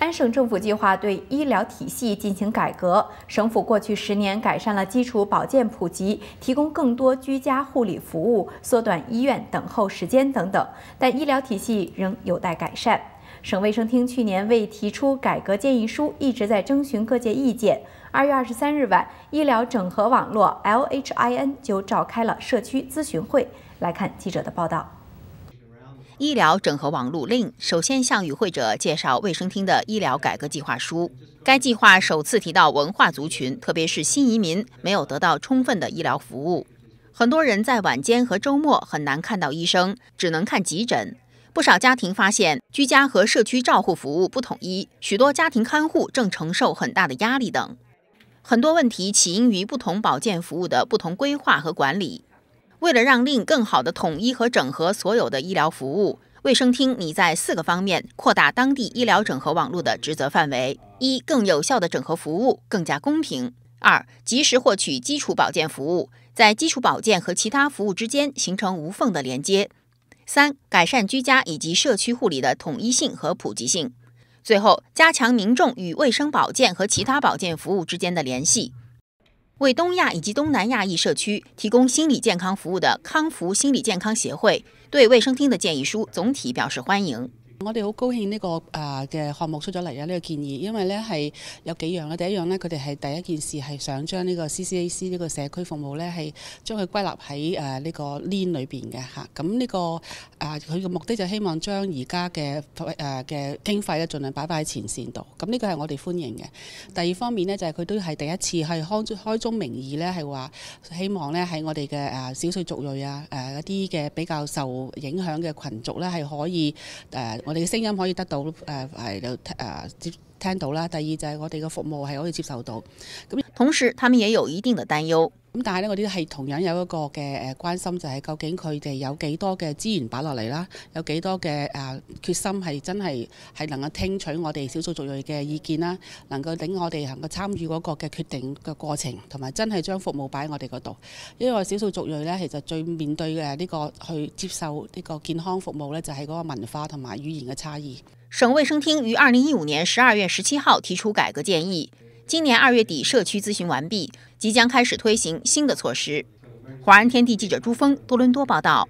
安省政府计划对医疗体系进行改革。省府过去十年改善了基础保健普及，提供更多居家护理服务，缩短医院等候时间等等。但医疗体系仍有待改善。省卫生厅去年未提出改革建议书，一直在征询各界意见。二月二十三日晚，医疗整合网络 LHIN 就召开了社区咨询会。来看记者的报道。医疗整合网络令首先向与会者介绍卫生厅的医疗改革计划书。该计划首次提到文化族群，特别是新移民，没有得到充分的医疗服务。很多人在晚间和周末很难看到医生，只能看急诊。不少家庭发现居家和社区照护服务不统一，许多家庭看护正承受很大的压力等。很多问题起因于不同保健服务的不同规划和管理。为了让令更好地统一和整合所有的医疗服务，卫生厅拟在四个方面扩大当地医疗整合网络的职责范围：一、更有效的整合服务，更加公平；二、及时获取基础保健服务，在基础保健和其他服务之间形成无缝的连接；三、改善居家以及社区护理的统一性和普及性；最后，加强民众与卫生保健和其他保健服务之间的联系。为东亚以及东南亚裔社区提供心理健康服务的康复心理健康协会对卫生厅的建议书总体表示欢迎。我哋好高兴呢个诶嘅项目出咗嚟啊呢个建议，因为咧系有几样嘅。第一样咧，佢哋系第一件事系想将呢个 CCAC 呢个社区服务咧，系将佢归纳喺诶呢个 Lean 里边嘅吓。咁呢个诶佢嘅目的就希望将而家嘅诶嘅经费咧，尽量摆摆喺前线度。咁呢个系我哋欢迎嘅。第二方面咧，就系佢都系第一次系开开宗明义咧，系话希望咧喺我哋嘅诶少数族裔啊诶一啲嘅比较受影响嘅群族咧，系可以诶。我哋嘅聲音可以得到誒係有誒接聽到啦。第二就係我哋嘅服務係可以接受到。咁同時，他們也有一定的擔憂。咁但係咧，我啲係同樣有一個嘅诶關心，就係究竟佢哋有幾多嘅資源擺落嚟啦，有幾多嘅诶決心係真係系能夠聽取我哋少數族裔嘅意見啦，能夠令我哋能夠參與嗰個嘅決定嘅過程，同埋真係將服務擺喺我哋嗰度。因為少數族裔咧，其實最面對嘅呢個去接受呢個健康服務咧，就係嗰個文化同埋語言嘅差異。省衛生廳於二零一五年十二月十七號提出改革建議。今年二月底，社区咨询完毕，即将开始推行新的措施。《华人天地》记者朱峰，多伦多报道。